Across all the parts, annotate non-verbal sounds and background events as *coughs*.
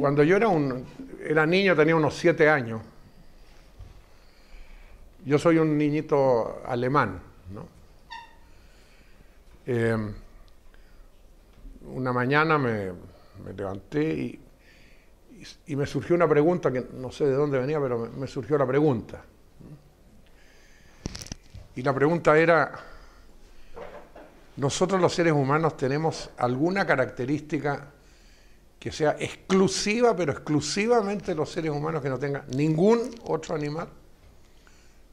Cuando yo era, un, era niño tenía unos siete años. Yo soy un niñito alemán, ¿no? Em, una mañana me, levanté y, me surgió una pregunta que no sé de dónde venía, pero me surgió la pregunta. Y la pregunta era, ¿nosotros los seres humanos tenemos alguna característica que sea exclusiva, pero exclusivamente los seres humanos que no tenga ningún otro animal?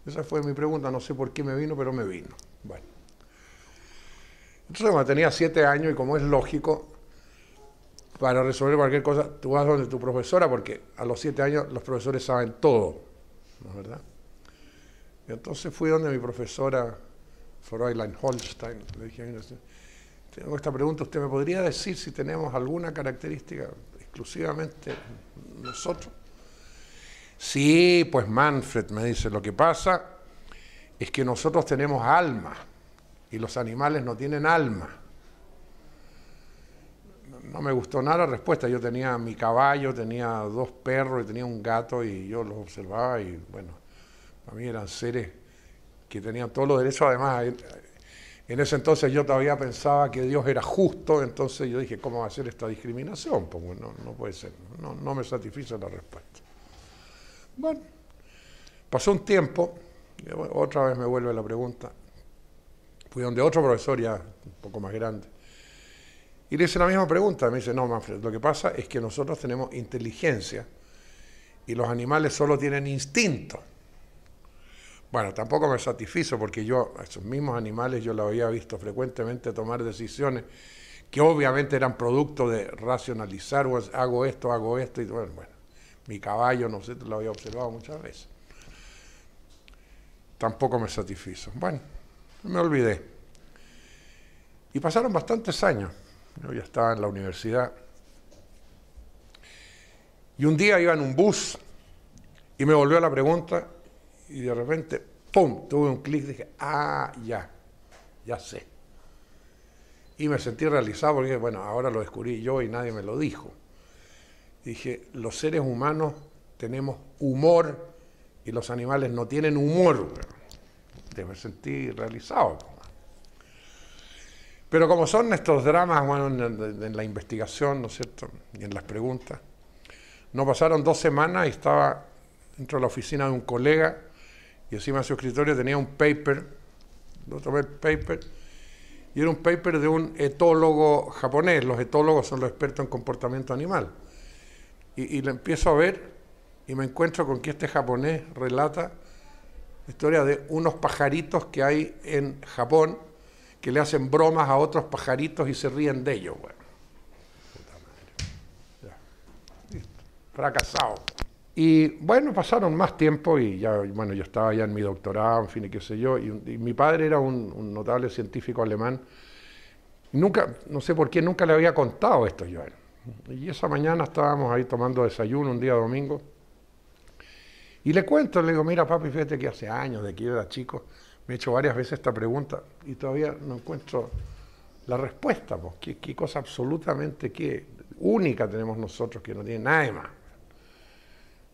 Esa fue mi pregunta, no sé por qué me vino, pero me vino. Bueno. Entonces, tenía siete años, y como es lógico, para resolver cualquier cosa, tú vas donde tu profesora, porque a los siete años los profesores saben todo, ¿no es verdad? entonces fui donde mi profesora, Freulein Holstein, le dije, tengo este, esta pregunta, ¿usted me podría decir si tenemos alguna característica exclusivamente nosotros? Sí, pues Manfred me dice, lo que pasa es que nosotros tenemos alma y los animales no tienen alma. No me gustó nada la respuesta. Yo tenía mi caballo, tenía dos perros y tenía un gato y yo los observaba y bueno, para mí eran seres que tenían todos los derechos. Además, en ese entonces yo todavía pensaba que Dios era justo, entonces yo dije, ¿cómo va a ser esta discriminación? Porque no, puede ser, no, me satisface la respuesta. Bueno, pasó un tiempo, otra vez me vuelve la pregunta, fui donde otro profesor ya un poco más grande, y le hice la misma pregunta, me dice, no, Manfred, lo que pasa es que nosotros tenemos inteligencia y los animales solo tienen instinto. Bueno, tampoco me satisfizo porque yo, a esos mismos animales, yo los había visto frecuentemente tomar decisiones que obviamente eran producto de racionalizar, hago esto, hago esto, y bueno, bueno, mi caballo, no sé, lo había observado muchas veces. Tampoco me satisfizo. Bueno, me olvidé. Y pasaron bastantes años. Yo ya estaba en la universidad. Y un día iba en un bus y me volvió la pregunta, y de repente, ¡pum! Tuve un clic, dije, ah, ya, ya sé. Y me sentí realizado porque, bueno, ahora lo descubrí yo y nadie me lo dijo. Dije, los seres humanos tenemos humor y los animales no tienen humor. Me sentí realizado. Pero como son estos dramas, bueno, en, la investigación, ¿no es cierto? Y en las preguntas. No pasaron dos semanas y estaba dentro de la oficina de un colega y encima de su escritorio tenía un paper, paper, y era un paper de un etólogo japonés. Los etólogos son los expertos en comportamiento animal. Y, y lo empiezo a ver y me encuentro con que este japonés relata la historia de unos pajaritos que hay en Japón que le hacen bromas a otros pajaritos y se ríen de ellos. Bueno. Puta madre. Listo. Fracasado. Y bueno, pasaron más tiempo y ya, bueno, yo estaba ya en mi doctorado, en fin, y qué sé yo, y, mi padre era un, notable científico alemán. Nunca, no sé por qué, nunca le había contado esto yo él. Y esa mañana estábamos ahí tomando desayuno un día domingo. Y le cuento, le digo, mira papi, fíjate que hace años, de que yo era chico, me he hecho varias veces esta pregunta y todavía no encuentro la respuesta. Pues, ¿Qué, cosa absolutamente qué, única tenemos nosotros que no tiene nadie más.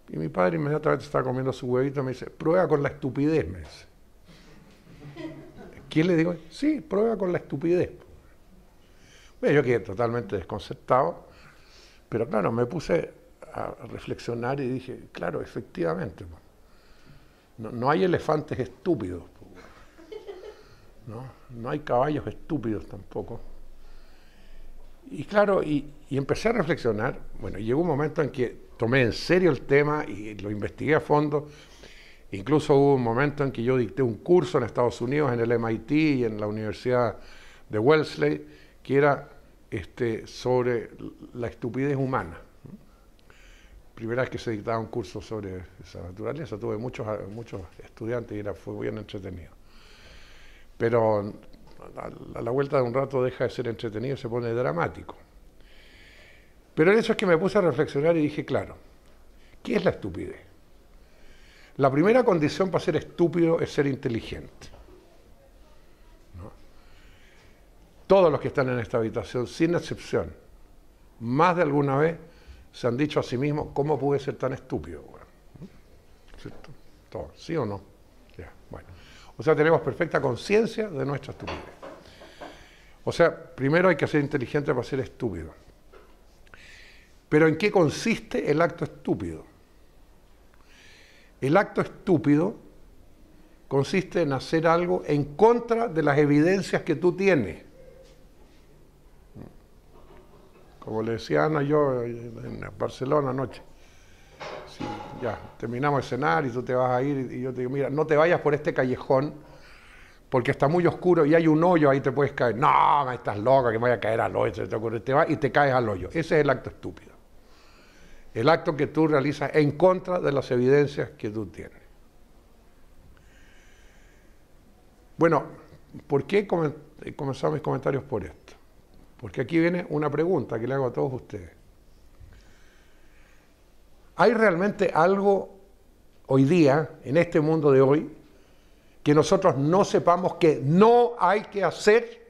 Y mi padre inmediatamente estaba comiendo su huevito y me dice, prueba con la estupidez, me dice. ¿Quién le digo? Sí, prueba con la estupidez. Bueno, yo quedé totalmente desconcertado, pero claro, me puse a reflexionar y dije, claro, efectivamente, no, hay elefantes estúpidos, ¿no? no hay caballos estúpidos tampoco. Y claro, y, empecé a reflexionar, bueno, llegó un momento en que tomé en serio el tema y lo investigué a fondo. Incluso hubo un momento en que yo dicté un curso en Estados Unidos, en el MIT y en la Universidad de Wellesley, que era este, sobre la estupidez humana. Primera vez que se dictaba un curso sobre esa naturaleza, tuve muchos, muchos estudiantes y era, fue bien entretenido. Pero a la vuelta de un rato deja de ser entretenido y se pone dramático. Pero en eso es que me puse a reflexionar y dije, claro, ¿qué es la estupidez? La primera condición para ser estúpido es ser inteligente. Todos los que están en esta habitación, sin excepción, más de alguna vez se han dicho a sí mismos, ¿cómo pude ser tan estúpido? ¿Cierto? ¿Sí o no? O sea, tenemos perfecta conciencia de nuestra estupidez. O sea, primero hay que ser inteligente para ser estúpido. Pero ¿en qué consiste el acto estúpido? El acto estúpido consiste en hacer algo en contra de las evidencias que tú tienes. Como le decía Ana yo en Barcelona anoche. ya, terminamos de cenar y tú te vas a ir y yo te digo, mira, no te vayas por este callejón porque está muy oscuro y hay un hoyo, ahí te puedes caer. No, estás loca, que me voy a caer al hoyo, y te caes al hoyo. Ese es el acto estúpido el acto que tú realizas en contra de las evidencias que tú tienes. Bueno, ¿por qué comenzado mis comentarios por esto? Porque aquí viene una pregunta que le hago a todos ustedes. ¿Hay realmente algo hoy día, en este mundo de hoy, que nosotros no sepamos que no hay que hacer?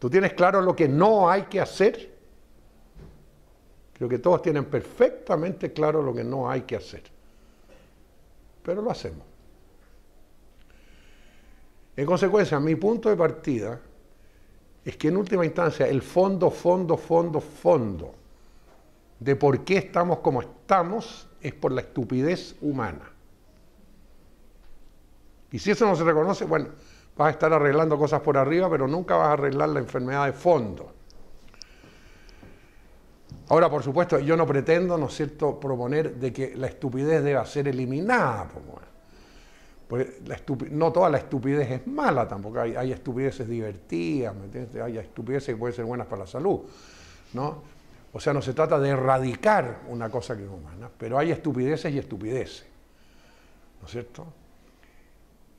¿Tú tienes claro lo que no hay que hacer? que todos tienen perfectamente claro lo que no hay que hacer. Pero lo hacemos. En consecuencia, mi punto de partida es que en última instancia el fondo, fondo, fondo, fondo de por qué estamos como estamos es por la estupidez humana. Y si eso no se reconoce, bueno, vas a estar arreglando cosas por arriba, pero nunca vas a arreglar la enfermedad de fondo. Ahora, por supuesto, yo no pretendo, ¿no es cierto?, proponer de que la estupidez deba ser eliminada. no toda la estupidez es mala tampoco, hay, hay estupideces divertidas, ¿me entiendes? Hay estupideces que pueden ser buenas para la salud, ¿no? O sea, no se trata de erradicar una cosa que es humana, pero hay estupideces y estupideces, ¿no es cierto?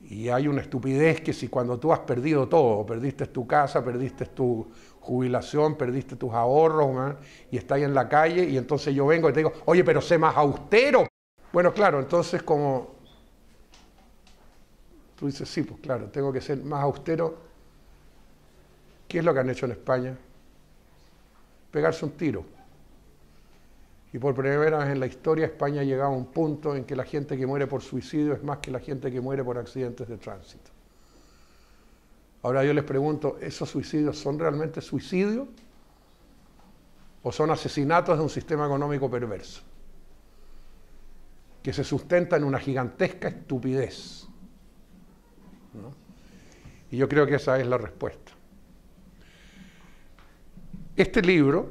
Y hay una estupidez que si cuando tú has perdido todo, perdiste tu casa, perdiste tu jubilación, perdiste tus ahorros y está ahí en la calle y entonces yo vengo y te digo, oye, pero sé más austero. Bueno, claro, entonces como tú dices, sí, pues claro, tengo que ser más austero, ¿qué es lo que han hecho en España? Pegarse un tiro. Y por primera vez en la historia España ha llegado a un punto en que la gente que muere por suicidio es más que la gente que muere por accidentes de tránsito. Ahora yo les pregunto, ¿esos suicidios son realmente suicidios? ¿O son asesinatos de un sistema económico perverso? Que se sustenta en una gigantesca estupidez. Y yo creo que esa es la respuesta. Este libro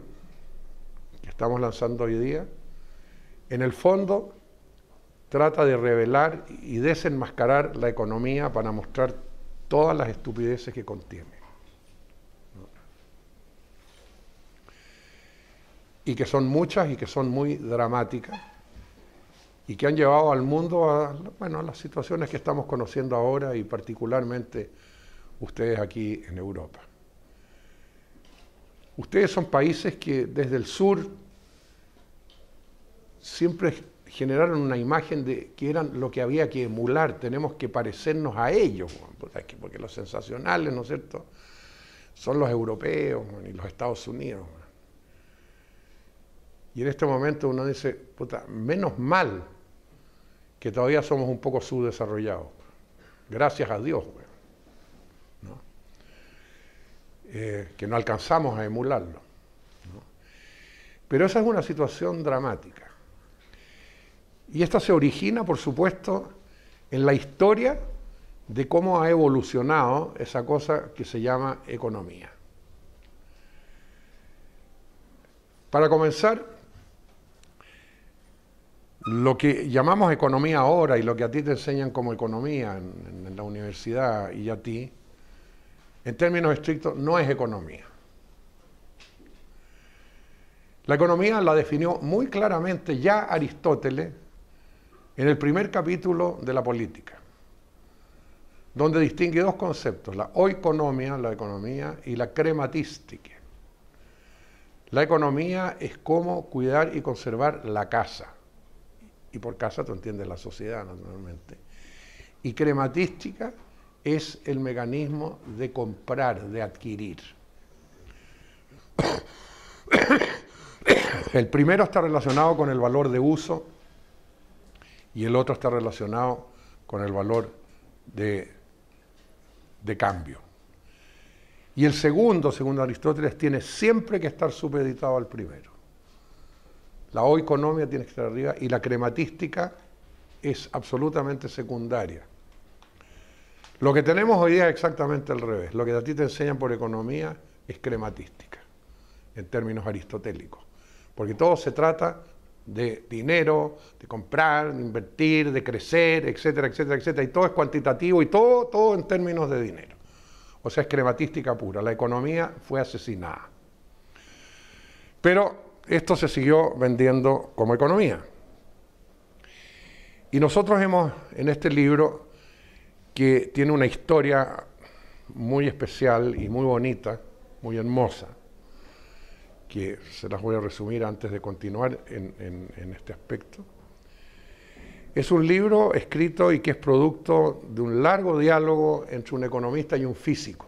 que estamos lanzando hoy día, en el fondo trata de revelar y desenmascarar la economía para mostrar todas las estupideces que contiene. Y que son muchas y que son muy dramáticas y que han llevado al mundo a las situaciones que estamos conociendo ahora y particularmente ustedes aquí en Europa. Ustedes son países que desde el sur siempre generaron una imagen de que eran lo que había que emular, tenemos que parecernos a ellos, porque, los sensacionales, ¿no es cierto?, son los europeos y los Estados Unidos. Y en este momento uno dice, puta, menos mal que todavía somos un poco subdesarrollados. Gracias a Dios, ¿no? Eh, que no alcanzamos a emularlo. Pero esa es una situación dramática. Y esta se origina, por supuesto, en la historia de cómo ha evolucionado esa cosa que se llama economía. Para comenzar, lo que llamamos economía ahora y lo que a ti te enseñan como economía en, en la universidad y a ti, en términos estrictos, no es economía. La economía la definió muy claramente ya Aristóteles en el primer capítulo de la política, donde distingue dos conceptos, la oikonomía, la economía, y la crematística. La economía es cómo cuidar y conservar la casa, y por casa tú entiendes la sociedad, naturalmente. Y crematística es el mecanismo de comprar, de adquirir. *coughs* El primero está relacionado con el valor de uso y el otro está relacionado con el valor de, de cambio. Y el segundo, según Aristóteles, tiene siempre que estar supeditado al primero. La o economía tiene que estar arriba y la crematística es absolutamente secundaria. Lo que tenemos hoy día es exactamente al revés. Lo que a ti te enseñan por economía es crematística, en términos aristotélicos. Porque todo se trata de dinero, de comprar, de invertir, de crecer, etcétera, etcétera, etcétera. Y todo es cuantitativo y todo, todo en términos de dinero. O sea, es crematística pura. La economía fue asesinada. Pero esto se siguió vendiendo como economía. Y nosotros hemos, en este libro, que tiene una historia muy especial y muy bonita, muy hermosa, que se las voy a resumir antes de continuar en, este aspecto. Es un libro escrito y que es producto de un largo diálogo entre un economista y un físico.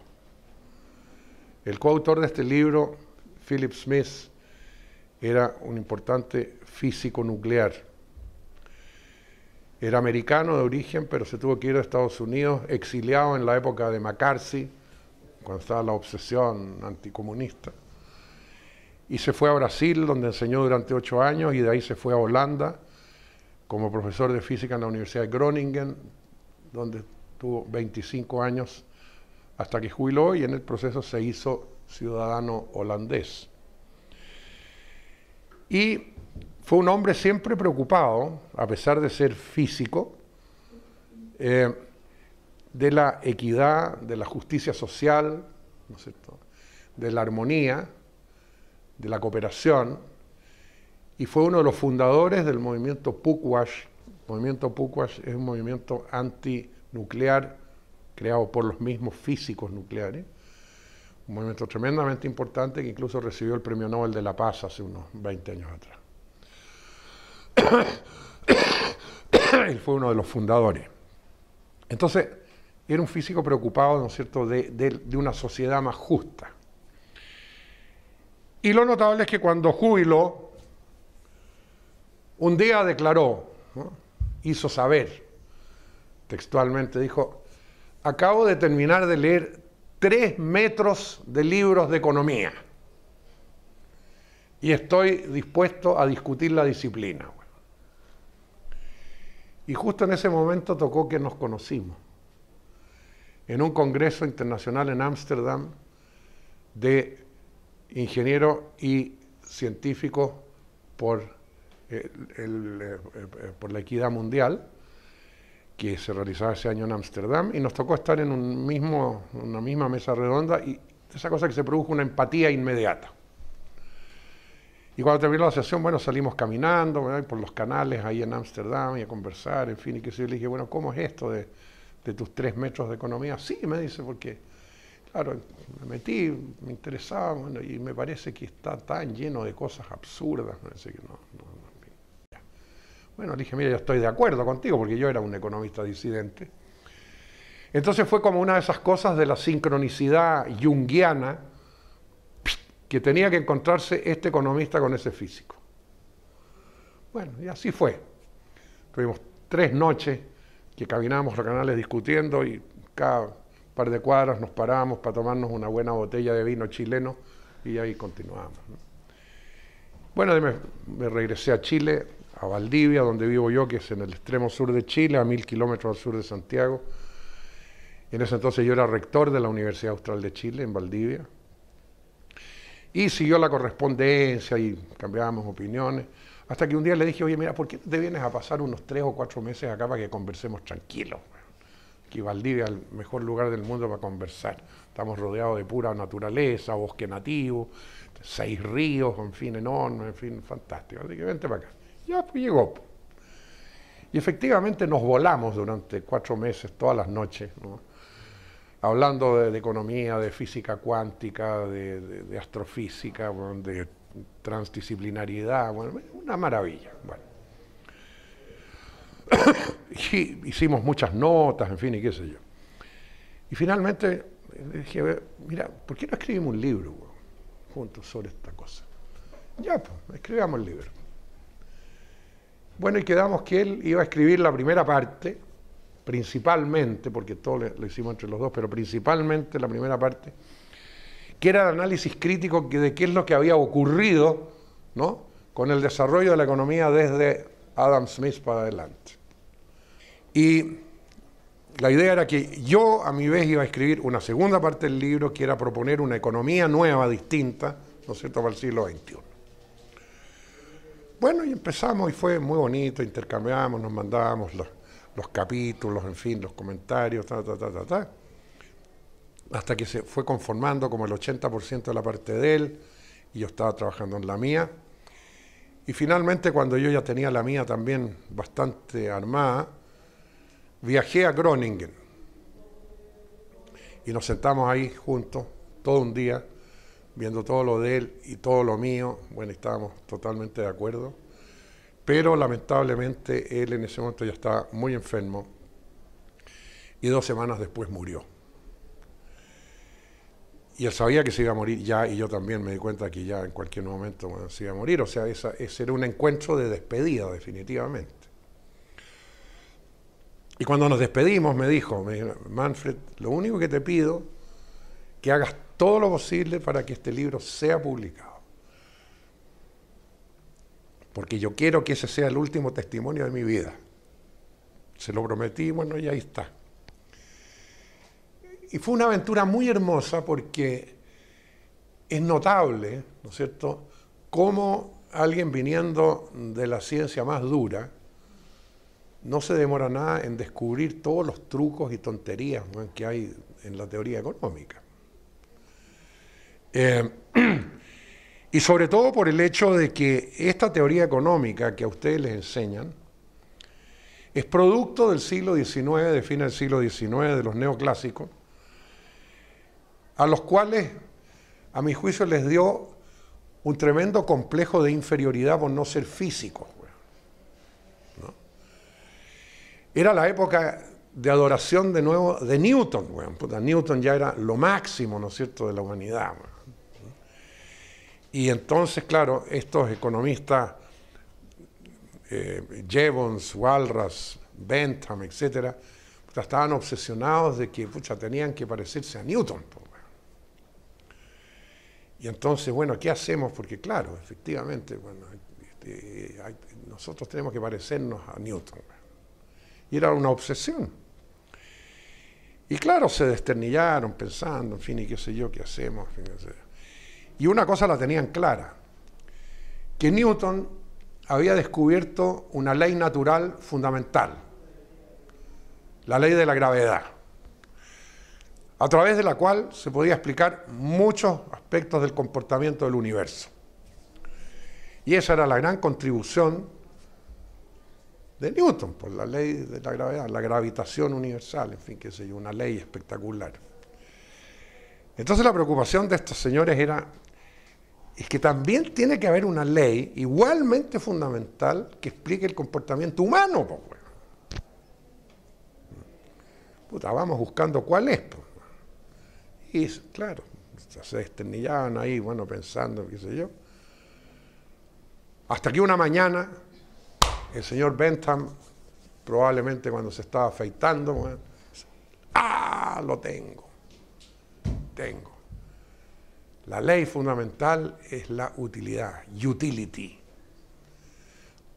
El coautor de este libro, Philip Smith, era un importante físico nuclear. Era americano de origen, pero se tuvo que ir a Estados Unidos, exiliado en la época de McCarthy, cuando estaba la obsesión anticomunista y se fue a Brasil, donde enseñó durante ocho años, y de ahí se fue a Holanda como profesor de física en la Universidad de Groningen, donde tuvo 25 años hasta que jubiló y en el proceso se hizo ciudadano holandés. Y fue un hombre siempre preocupado, a pesar de ser físico, eh, de la equidad, de la justicia social, de la armonía, de la cooperación y fue uno de los fundadores del movimiento Pukwash. El movimiento Pukwash es un movimiento antinuclear creado por los mismos físicos nucleares. Un movimiento tremendamente importante que incluso recibió el Premio Nobel de la Paz hace unos 20 años atrás. *coughs* Él fue uno de los fundadores. Entonces, era un físico preocupado, ¿no es cierto?, de una sociedad más justa. Y lo notable es que cuando Júbilo un día declaró, hizo saber, textualmente dijo, acabo de terminar de leer tres metros de libros de economía y estoy dispuesto a discutir la disciplina. Y justo en ese momento tocó que nos conocimos en un congreso internacional en Ámsterdam de ingeniero y científico por, eh, eh, eh, por la equidad mundial, que se realizaba ese año en Ámsterdam, y nos tocó estar en un mismo, una misma mesa redonda, y esa cosa que se produjo una empatía inmediata. Y cuando terminó la sesión, bueno, salimos caminando por los canales ahí en Ámsterdam y a conversar, en fin, y que yo le dije, bueno, ¿cómo es esto de, de tus tres metros de economía? Sí, me dice, porque Claro, me metí, me interesaba, y me parece que está tan lleno de cosas absurdas, no, Bueno, dije, mira, yo estoy de acuerdo contigo, porque yo era un economista disidente. Entonces fue como una de esas cosas de la sincronicidad junguiana, que tenía que encontrarse este economista con ese físico. Bueno, y así fue. Tuvimos tres noches que caminábamos los canales discutiendo y cada par de cuadras nos paramos para tomarnos una buena botella de vino chileno y ahí continuamos. Bueno, me, regresé a Chile, a Valdivia, donde vivo yo, que es en el extremo sur de Chile, a mil kilómetros al sur de Santiago. En ese entonces yo era rector de la Universidad Austral de Chile, en Valdivia. Y siguió la correspondencia y cambiábamos opiniones. Hasta que un día le dije, oye, mira, ¿por qué te vienes a pasar unos tres o cuatro meses acá para que conversemos tranquilos? que Valdivia es el mejor lugar del mundo para conversar. Estamos rodeados de pura naturaleza, bosque nativo, seis ríos, en fin, enormes, en fin, fantástico. Así que vente para acá. Ya pues llegó. Pues. Y efectivamente nos volamos durante cuatro meses, todas las noches, hablando de, economía, de física cuántica, de, astrofísica, de transdisciplinariedad, una maravilla. Bueno. *coughs* hicimos muchas notas, en fin, y qué sé yo. Y finalmente dije, mira, ¿por qué no escribimos un libro juntos sobre esta cosa? Ya, pues, escribamos el libro. Bueno, y quedamos que él iba a escribir la primera parte, principalmente, porque todo lo hicimos entre los dos, pero principalmente la primera parte, que era el análisis crítico de qué es lo que había ocurrido ¿no? con el desarrollo de la economía desde Adam Smith para adelante. Y la idea era que yo a mi vez iba a escribir una segunda parte del libro que era proponer una economía nueva, distinta, ¿no es cierto?, para el siglo XXI. Bueno, y empezamos y fue muy bonito, intercambiábamos, nos mandábamos los, capítulos, en fin, los comentarios, ta, ta, ta, ta, ta, hasta que se fue conformando como el 80% de la parte de él y yo estaba trabajando en la mía. Y finalmente cuando yo ya tenía la mía también bastante armada, viajé a Groningen y nos sentamos ahí juntos todo un día viendo todo lo de él y todo lo mío. Bueno, estábamos totalmente de acuerdo. Pero lamentablemente él en ese momento ya estaba muy enfermo y dos semanas después murió. Y él sabía que se iba a morir ya y yo también me di cuenta que ya en cualquier momento se iba a morir. O sea, ese era un encuentro de despedida definitivamente. Y cuando nos despedimos me dijo, Manfred, lo único que te pido, que hagas todo lo posible para que este libro sea publicado. Porque yo quiero que ese sea el último testimonio de mi vida. Se lo prometí, bueno, y ahí está. Y fue una aventura muy hermosa porque es notable, ¿no es cierto?, cómo alguien viniendo de la ciencia más dura, no se demora nada en descubrir todos los trucos y tonterías que hay en la teoría económica. Eh, *clears throat* y sobre todo por el hecho de que esta teoría económica que a ustedes les enseñan es producto del siglo XIX, de el del siglo XIX, de los neoclásicos, a los cuales, a mi juicio, les dio un tremendo complejo de inferioridad por no ser físicos. Era la época de adoración de nuevo de Newton, Newton ya era lo máximo, ¿no es cierto?, de la humanidad. Y entonces, claro, estos economistas, eh, Jevons, Walras, Bentham, etc., estaban obsesionados de que, pucha, tenían que parecerse a Newton. Y entonces, bueno, ¿qué hacemos? Porque, claro, efectivamente, bueno, este, nosotros tenemos que parecernos a Newton. Y era una obsesión. Y claro, se desternillaron pensando, en fin, y qué sé yo, qué hacemos. Y una cosa la tenían clara, que Newton había descubierto una ley natural fundamental, la ley de la gravedad, a través de la cual se podía explicar muchos aspectos del comportamiento del universo. Y esa era la gran contribución de Newton, por la ley de la gravedad, la gravitación universal, en fin, qué sé yo, una ley espectacular. Entonces la preocupación de estos señores era, es que también tiene que haber una ley igualmente fundamental que explique el comportamiento humano. Pues, Puta, vamos buscando cuál es. Pues. Y claro, se desternillaban ahí, bueno, pensando, qué sé yo. Hasta que una mañana el señor Bentham, probablemente cuando se estaba afeitando, ¡ah! Lo tengo. Tengo. La ley fundamental es la utilidad, utility.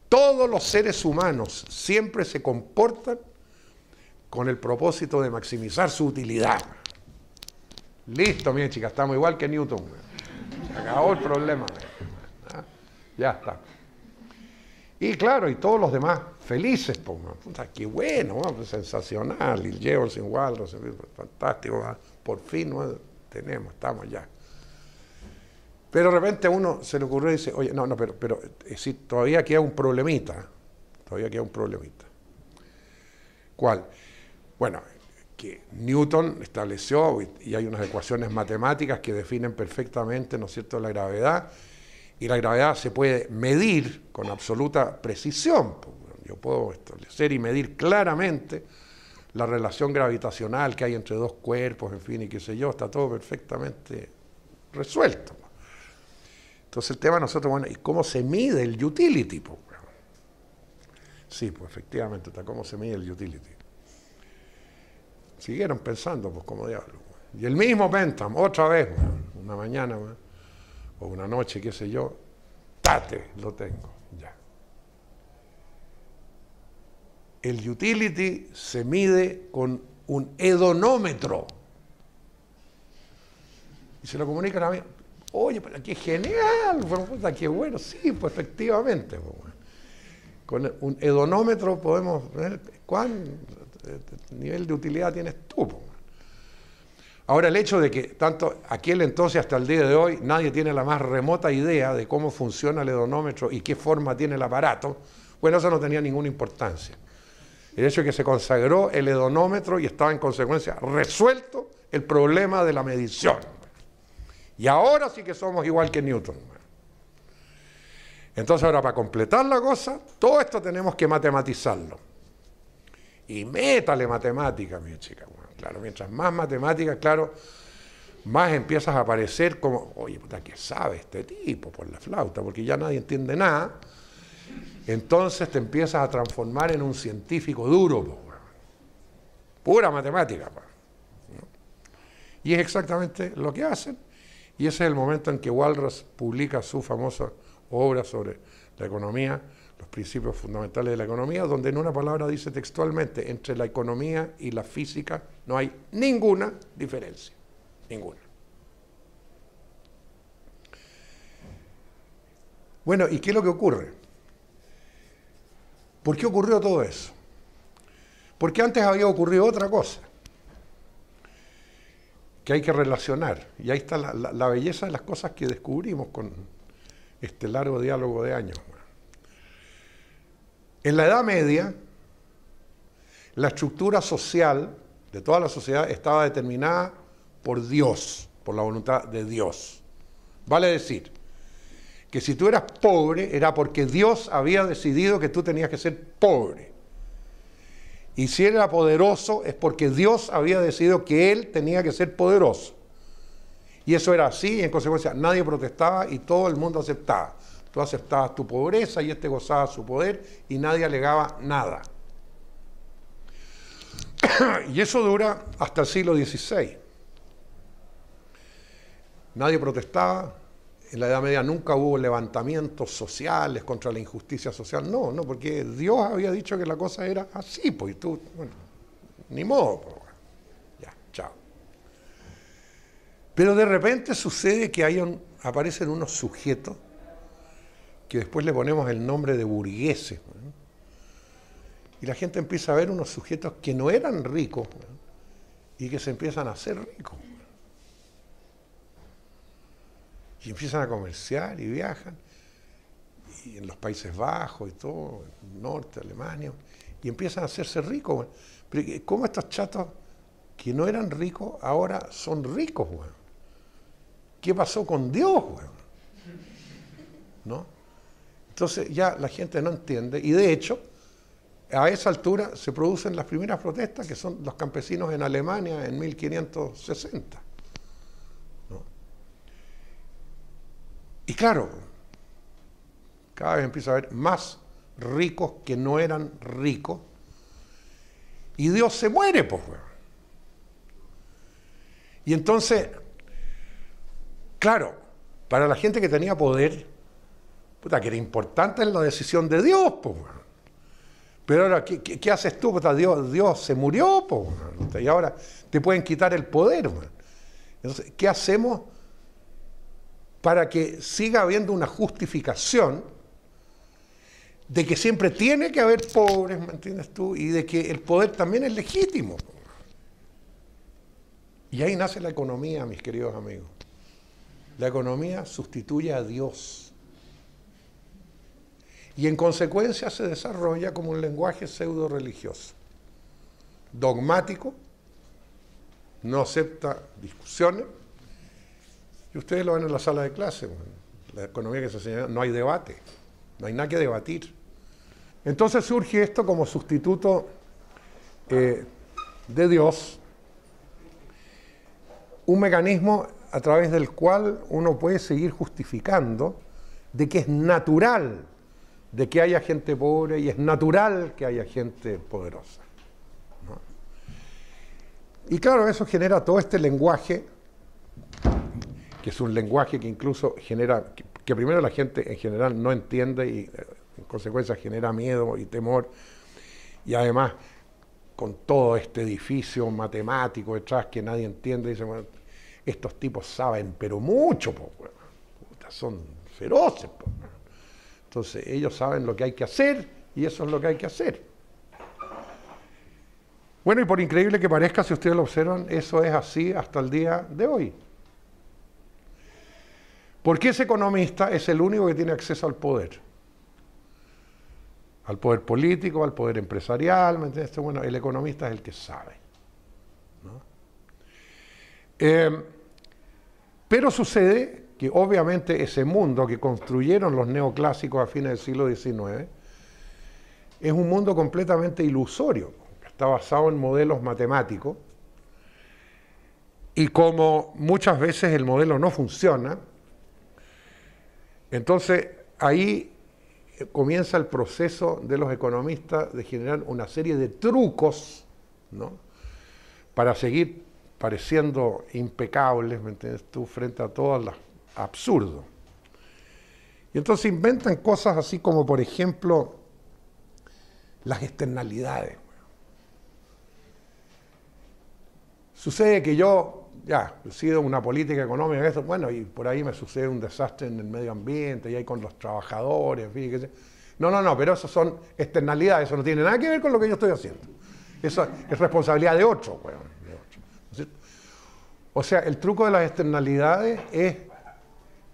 Todos los seres humanos siempre se comportan con el propósito de maximizar su utilidad. Listo, miren chicas, estamos igual que Newton. Se acabó el problema. Ah, ya está. Y claro, y todos los demás felices, pues, qué bueno, sensacional, pues sensacional, y sin Waldo, fantástico, por fin tenemos, estamos ya. Pero de repente a uno se le ocurrió y dice, oye, no, no, pero, pero eh, todavía queda un problemita, todavía queda un problemita. ¿Cuál? Bueno, que Newton estableció, y hay unas ecuaciones matemáticas que definen perfectamente, ¿no es cierto?, la gravedad, y la gravedad se puede medir con absoluta precisión. Yo puedo establecer y medir claramente la relación gravitacional que hay entre dos cuerpos, en fin, y qué sé yo, está todo perfectamente resuelto. Entonces el tema nosotros, bueno, ¿y cómo se mide el utility? Sí, pues efectivamente, está cómo se mide el utility. Siguieron pensando, pues como diablo. Y el mismo Bentham, otra vez, una mañana, o una noche, qué sé yo, tate, lo tengo, ya. El utility se mide con un edonómetro Y se lo comunican a mí. Oye, pero qué genial, que qué bueno. Sí, pues efectivamente. Pues, con un edonómetro podemos ver cuán eh, nivel de utilidad tienes tú. Pues, Ahora, el hecho de que tanto aquel entonces hasta el día de hoy nadie tiene la más remota idea de cómo funciona el edonómetro y qué forma tiene el aparato, bueno, eso no tenía ninguna importancia. El hecho de que se consagró el edonómetro y estaba en consecuencia resuelto el problema de la medición. Y ahora sí que somos igual que Newton. Entonces ahora para completar la cosa, todo esto tenemos que matematizarlo. Y métale matemática, mi chica. Claro, mientras más matemáticas, claro, más empiezas a aparecer como, oye, puta, ¿qué sabe este tipo por la flauta? Porque ya nadie entiende nada. Entonces te empiezas a transformar en un científico duro, pura matemática. Y es exactamente lo que hacen. Y ese es el momento en que Walras publica su famosa obra sobre la economía, los principios fundamentales de la economía, donde en una palabra dice textualmente, entre la economía y la física no hay ninguna diferencia, ninguna. Bueno, ¿y qué es lo que ocurre? ¿Por qué ocurrió todo eso? Porque antes había ocurrido otra cosa que hay que relacionar. Y ahí está la, la belleza de las cosas que descubrimos con este largo diálogo de años. En la Edad Media, la estructura social de toda la sociedad estaba determinada por Dios, por la voluntad de Dios. Vale decir, que si tú eras pobre era porque Dios había decidido que tú tenías que ser pobre. Y si él era poderoso es porque Dios había decidido que él tenía que ser poderoso. Y eso era así y en consecuencia nadie protestaba y todo el mundo aceptaba. Tú aceptabas tu pobreza y éste gozaba su poder y nadie alegaba nada. *coughs* y eso dura hasta el siglo XVI. Nadie protestaba, en la Edad Media nunca hubo levantamientos sociales contra la injusticia social, no, no, porque Dios había dicho que la cosa era así, pues tú, bueno, ni modo, pues, ya, chao. Pero de repente sucede que hay aparecen unos sujetos que después le ponemos el nombre de burgueses, pues. Y la gente empieza a ver unos sujetos que no eran ricos y que se empiezan a hacer ricos. Y empiezan a comerciar y viajan. en los Países Bajos y todo, en el norte, Alemania. Y empiezan a hacerse ricos. Pero ¿cómo estos chatos que no eran ricos ahora son ricos, ¿Qué pasó con Dios, ¿No? Entonces ya la gente no entiende. Y de hecho, a esa altura se producen las primeras protestas, que son los campesinos en Alemania en 1560. Y claro, cada vez empieza a haber más ricos que no eran ricos, y Dios se muere, pues. Y entonces, claro, para la gente que tenía poder, puta, que era importante la decisión de Dios, pues. Pero ahora, ¿qué, haces tú? Dios, se murió, po, y ahora te pueden quitar el poder. Entonces, ¿qué hacemos para que siga habiendo una justificación de que siempre tiene que haber pobres, ¿me tú? Y de que el poder también es legítimo. Y ahí nace la economía, mis queridos amigos. La economía sustituye a Dios y en consecuencia se desarrolla como un lenguaje pseudo religioso, dogmático, no acepta discusiones. Y ustedes lo ven en la sala de clase, la economía que se enseña, no hay debate, no hay nada que debatir. Entonces surge esto como sustituto eh, de Dios, un mecanismo a través del cual uno puede seguir justificando de que es natural de que haya gente pobre y es natural que haya gente poderosa. Y claro, eso genera todo este lenguaje, que es un lenguaje que incluso genera, que, primero la gente en general no entiende y eh, en consecuencia genera miedo y temor, y además con todo este edificio matemático detrás que nadie entiende, dicen, bueno, estos tipos saben, pero mucho, son feroces. Entonces ellos saben lo que hay que hacer y eso es lo que hay que hacer. Bueno, y por increíble que parezca, si ustedes lo observan, eso es así hasta el día de hoy. Porque ese economista es el único que tiene acceso al poder. Al poder político, al poder empresarial, ¿me entiendes? Este, bueno, el economista es el que sabe. Eh, pero sucede que obviamente ese mundo que construyeron los neoclásicos a fines del siglo XIX es un mundo completamente ilusorio, está basado en modelos matemáticos, y como muchas veces el modelo no funciona, entonces ahí eh, comienza el proceso de los economistas de generar una serie de trucos para seguir pareciendo impecables, ¿me entiendes tú?, frente a todas las absurdo. Y entonces inventan cosas así como, por ejemplo, las externalidades. Sucede que yo, ya, he sido una política económica, bueno, y por ahí me sucede un desastre en el medio ambiente, y hay con los trabajadores, fíjese. No, no, no, pero eso son externalidades, eso no tiene nada que ver con lo que yo estoy haciendo. Eso es responsabilidad de otro, bueno, de otro. O sea, el truco de las externalidades es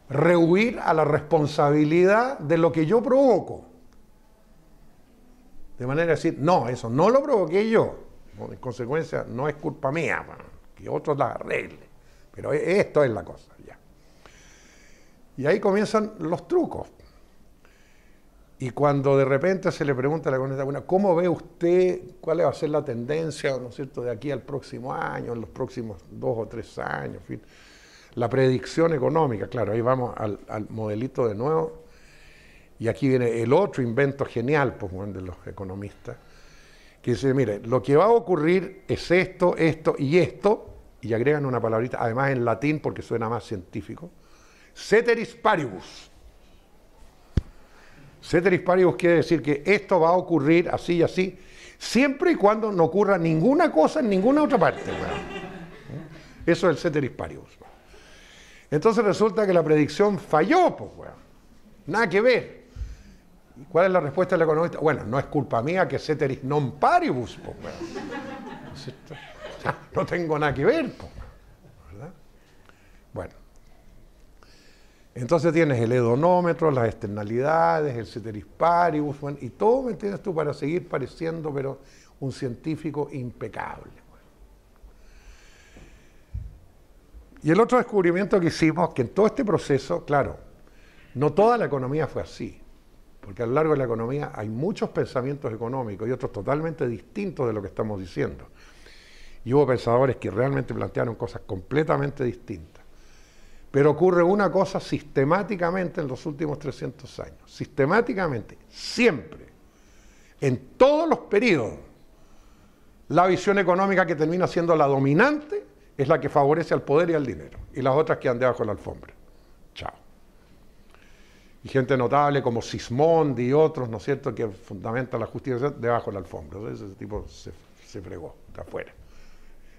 rehuir a la responsabilidad de lo que yo provoco. De manera de decir, no, eso no lo provoqué yo. En consecuencia, no es culpa mía, que otros la arregle, Pero e, esto es la cosa, ya. Y ahí comienzan los trucos. Y cuando de repente se le pregunta a la comunidad, bueno, ¿cómo ve usted cuál va a ser la tendencia, ¿no es cierto?, de aquí al próximo año, en los próximos dos o tres años, en fin la predicción económica, claro, ahí vamos al, modelito de nuevo. Y aquí viene el otro invento genial pues, de los economistas, que dice, mire, lo que va a ocurrir es esto, esto y esto, y agregan una palabrita, además en latín porque suena más científico, ceteris paribus. Ceteris paribus quiere decir que esto va a ocurrir así y así, siempre y cuando no ocurra ninguna cosa en ninguna otra parte. ¿Eh? Eso es el ceteris paribus. Entonces resulta que la predicción falló, pues, weón. Nada que ver. ¿Y ¿Cuál es la respuesta del economista? Bueno, no es culpa mía que ceteris non paribus, pues, no tengo nada que ver, pues, Bueno. Entonces tienes el edonómetro, las externalidades, el ceteris paribus, y todo, ¿me entiendes tú? Para seguir pareciendo, pero un científico impecable. Y el otro descubrimiento que hicimos, que en todo este proceso, claro, no toda la economía fue así, porque a lo largo de la economía hay muchos pensamientos económicos y otros totalmente distintos de lo que estamos diciendo. Y hubo pensadores que realmente plantearon cosas completamente distintas. Pero ocurre una cosa sistemáticamente en los últimos 300 años, sistemáticamente, siempre, en todos los periodos, la visión económica que termina siendo la dominante es la que favorece al poder y al dinero, y las otras quedan debajo de la alfombra. Chao. Y gente notable como Sismondi y otros, ¿no es cierto?, que fundamenta la justicia debajo de la alfombra. Entonces, ese tipo se, se fregó, de afuera.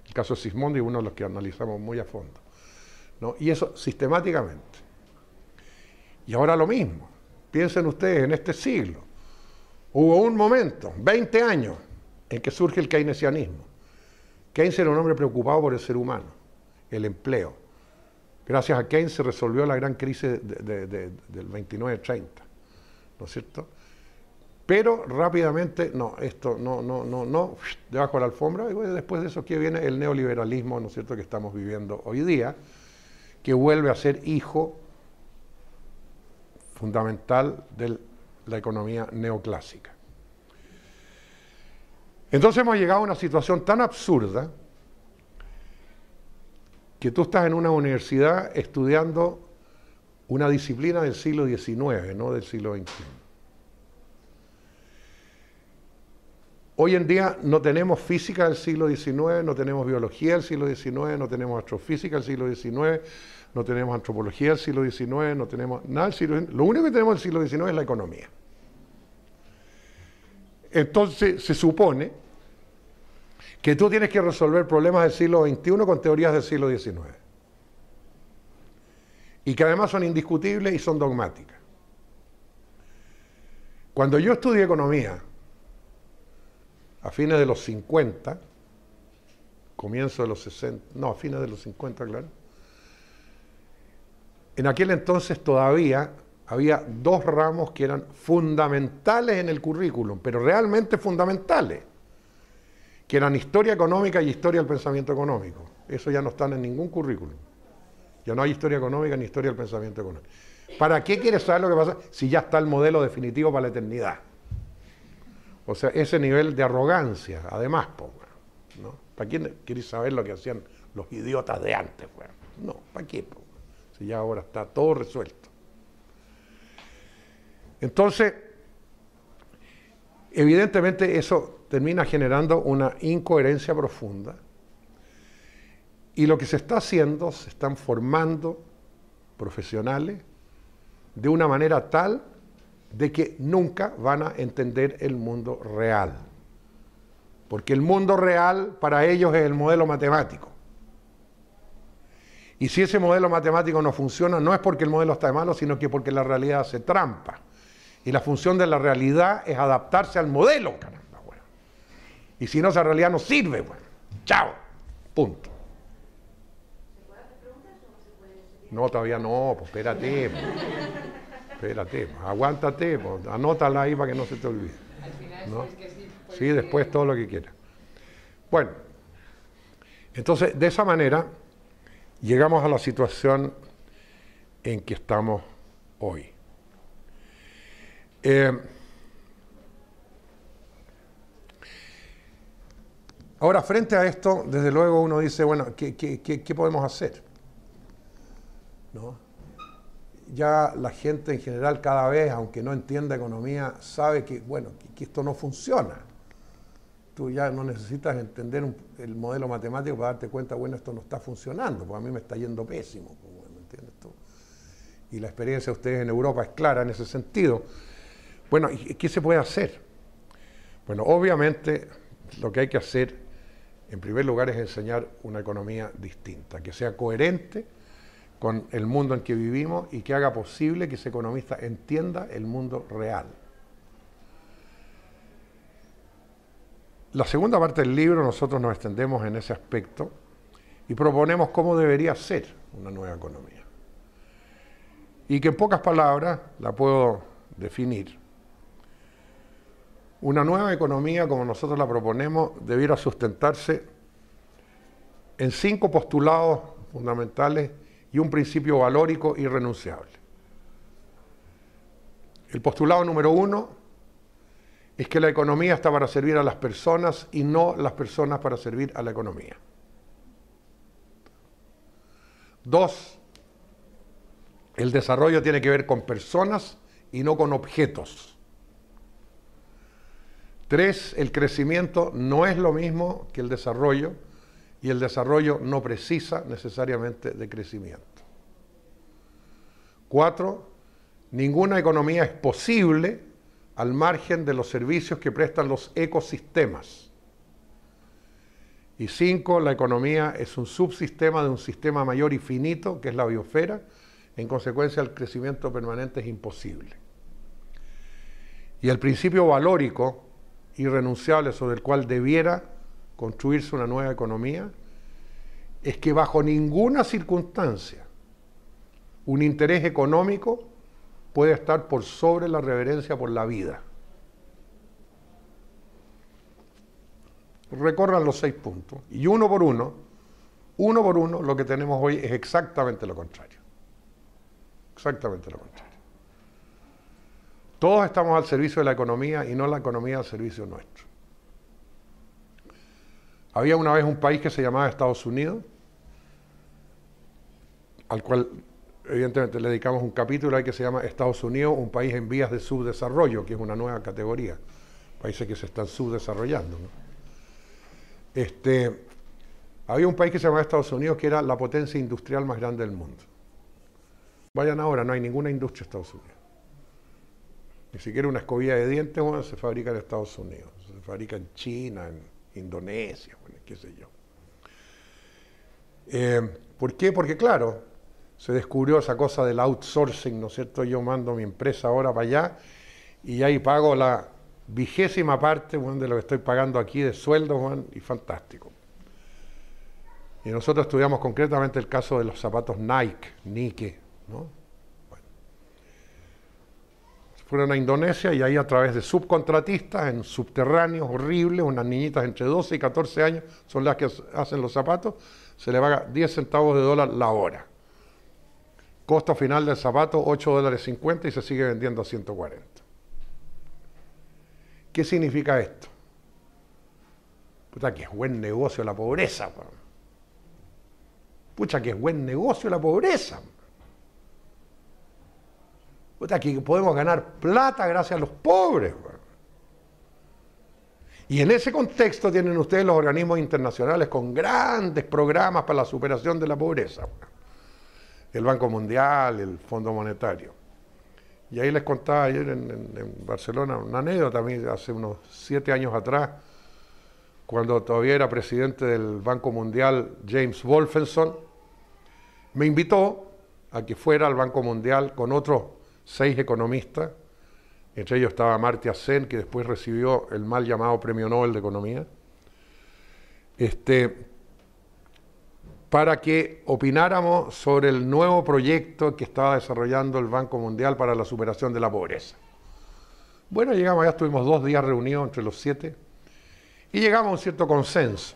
El caso de Sismondi es uno de los que analizamos muy a fondo. ¿no? Y eso sistemáticamente. Y ahora lo mismo. Piensen ustedes, en este siglo, hubo un momento, 20 años, en que surge el keynesianismo. Keynes era un hombre preocupado por el ser humano, el empleo. Gracias a Keynes se resolvió la gran crisis del 29-30, ¿no es cierto? Pero rápidamente, no, esto no, no, no, debajo de la alfombra, y después de eso ¿qué viene el neoliberalismo, ¿no es cierto?, que estamos viviendo hoy día, que vuelve a ser hijo fundamental de la economía neoclásica. Entonces hemos llegado a una situación tan absurda que tú estás en una universidad estudiando una disciplina del siglo XIX, no del siglo XXI. Hoy en día no tenemos física del siglo XIX, no tenemos biología del siglo XIX, no tenemos astrofísica del siglo XIX, no tenemos antropología del siglo XIX, no tenemos nada del siglo XIX. Lo único que tenemos del siglo XIX es la economía. Entonces se supone que tú tienes que resolver problemas del siglo XXI con teorías del siglo XIX. Y que además son indiscutibles y son dogmáticas. Cuando yo estudié economía, a fines de los 50, comienzo de los 60, no, a fines de los 50, claro, en aquel entonces todavía había dos ramos que eran fundamentales en el currículum, pero realmente fundamentales, que eran historia económica y historia del pensamiento económico. Eso ya no está en ningún currículum. Ya no hay historia económica ni historia del pensamiento económico. ¿Para qué quieres saber lo que pasa si ya está el modelo definitivo para la eternidad? O sea, ese nivel de arrogancia, además, ¿no? ¿Para quién quieres saber lo que hacían los idiotas de antes? No, ¿para qué? Si ya ahora está todo resuelto. Entonces, evidentemente eso termina generando una incoherencia profunda. Y lo que se está haciendo, se están formando profesionales de una manera tal de que nunca van a entender el mundo real. Porque el mundo real para ellos es el modelo matemático. Y si ese modelo matemático no funciona, no es porque el modelo está malo, sino que porque la realidad se trampa. Y la función de la realidad es adaptarse al modelo, caramba, bueno. Y si no, esa realidad no sirve, bueno. Chao. Punto. No, todavía no, pues espérate. Pues. Espérate, pues. aguántate, pues. anótala ahí para que no se te olvide. Al final, que sí, sí, después todo lo que quieras. Bueno, entonces de esa manera llegamos a la situación en que estamos hoy. Eh, ahora, frente a esto, desde luego uno dice, bueno, ¿qué, podemos hacer? ¿No? Ya la gente en general cada vez, aunque no entienda economía, sabe que, bueno, que, esto no funciona. Tú ya no necesitas entender el modelo matemático para darte cuenta, bueno, esto no está funcionando, porque a mí me está yendo pésimo. Pues, ¿me entiendes Y la experiencia de ustedes en Europa es clara en ese sentido. Bueno, qué se puede hacer? Bueno, obviamente lo que hay que hacer, en primer lugar, es enseñar una economía distinta, que sea coherente con el mundo en que vivimos y que haga posible que ese economista entienda el mundo real. La segunda parte del libro nosotros nos extendemos en ese aspecto y proponemos cómo debería ser una nueva economía. Y que en pocas palabras la puedo definir una nueva economía, como nosotros la proponemos, debiera sustentarse en cinco postulados fundamentales y un principio valórico irrenunciable. El postulado número uno es que la economía está para servir a las personas y no las personas para servir a la economía. Dos, el desarrollo tiene que ver con personas y no con objetos. Tres, el crecimiento no es lo mismo que el desarrollo y el desarrollo no precisa necesariamente de crecimiento. Cuatro, ninguna economía es posible al margen de los servicios que prestan los ecosistemas. Y cinco, la economía es un subsistema de un sistema mayor y finito, que es la biosfera, en consecuencia el crecimiento permanente es imposible. Y el principio valórico irrenunciable sobre el cual debiera construirse una nueva economía, es que bajo ninguna circunstancia un interés económico puede estar por sobre la reverencia por la vida. Recorran los seis puntos y uno por uno, uno por uno, lo que tenemos hoy es exactamente lo contrario. Exactamente lo contrario. Todos estamos al servicio de la economía y no la economía al servicio nuestro. Había una vez un país que se llamaba Estados Unidos, al cual evidentemente le dedicamos un capítulo ahí que se llama Estados Unidos, un país en vías de subdesarrollo, que es una nueva categoría, países que se están subdesarrollando. Este, había un país que se llamaba Estados Unidos que era la potencia industrial más grande del mundo. Vayan ahora, no hay ninguna industria en Estados Unidos. Ni siquiera una escobilla de dientes bueno, se fabrica en Estados Unidos, se fabrica en China, en Indonesia, qué sé yo. Eh, ¿Por qué? Porque claro, se descubrió esa cosa del outsourcing, ¿no es cierto? Yo mando mi empresa ahora para allá y ahí pago la vigésima parte de lo que estoy pagando aquí de sueldos, y fantástico. Y nosotros estudiamos concretamente el caso de los zapatos Nike, Nike, ¿no? fueron a Indonesia y ahí a través de subcontratistas en subterráneos horribles, unas niñitas entre 12 y 14 años son las que hacen los zapatos, se le paga 10 centavos de dólar la hora. Costo final del zapato 8 dólares 50 y se sigue vendiendo a 140. ¿Qué significa esto? Puta que es buen negocio la pobreza. Pucha que es buen negocio la pobreza aquí que podemos ganar plata gracias a los pobres. Y en ese contexto tienen ustedes los organismos internacionales con grandes programas para la superación de la pobreza. El Banco Mundial, el Fondo Monetario. Y ahí les contaba ayer en, Barcelona una anécdota, también hace unos siete años atrás, cuando todavía era presidente del Banco Mundial James Wolfenson, me invitó a que fuera al Banco Mundial con otro seis economistas, entre ellos estaba Marty Sen, que después recibió el mal llamado Premio Nobel de Economía, este, para que opináramos sobre el nuevo proyecto que estaba desarrollando el Banco Mundial para la superación de la pobreza. Bueno, llegamos ya estuvimos dos días reunidos entre los siete y llegamos a un cierto consenso.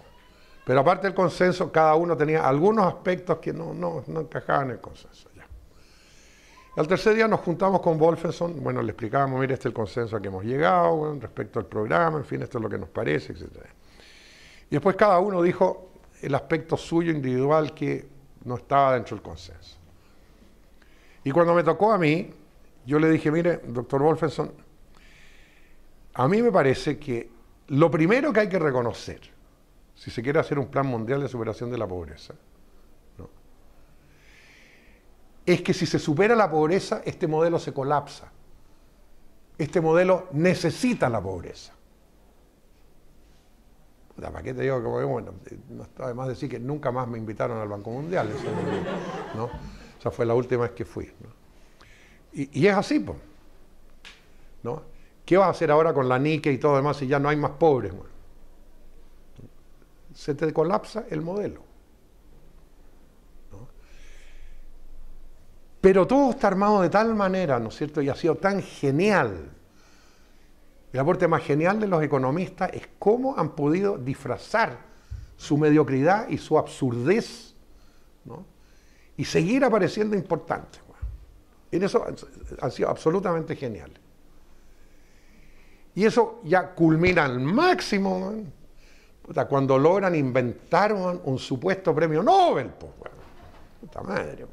Pero aparte del consenso, cada uno tenía algunos aspectos que no, no encajaban en el consenso. Al tercer día nos juntamos con Wolfenson, bueno, le explicábamos, mire, este es el consenso a que hemos llegado, respecto al programa, en fin, esto es lo que nos parece, etc. Y después cada uno dijo el aspecto suyo individual que no estaba dentro del consenso. Y cuando me tocó a mí, yo le dije, mire, doctor Wolfenson, a mí me parece que lo primero que hay que reconocer, si se quiere hacer un plan mundial de superación de la pobreza, es que si se supera la pobreza, este modelo se colapsa. Este modelo necesita la pobreza. ¿Para qué te digo que bueno, eh, de decir que nunca más me invitaron al Banco Mundial? Esa ¿no? O fue la última vez que fui. Y, es así, pues. ¿no? ¿Qué vas a hacer ahora con la Nike y todo demás si ya no hay más pobres? Se te colapsa el modelo. Pero todo está armado de tal manera, ¿no es cierto? Y ha sido tan genial. El aporte más genial de los economistas es cómo han podido disfrazar su mediocridad y su absurdez, ¿no? Y seguir apareciendo importantes. En eso han sido absolutamente geniales. Y eso ya culmina al máximo, cuando logran inventar un supuesto premio Nobel, pues, bueno, puta madre,